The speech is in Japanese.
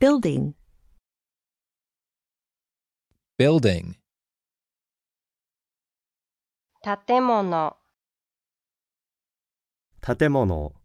building building 建物建物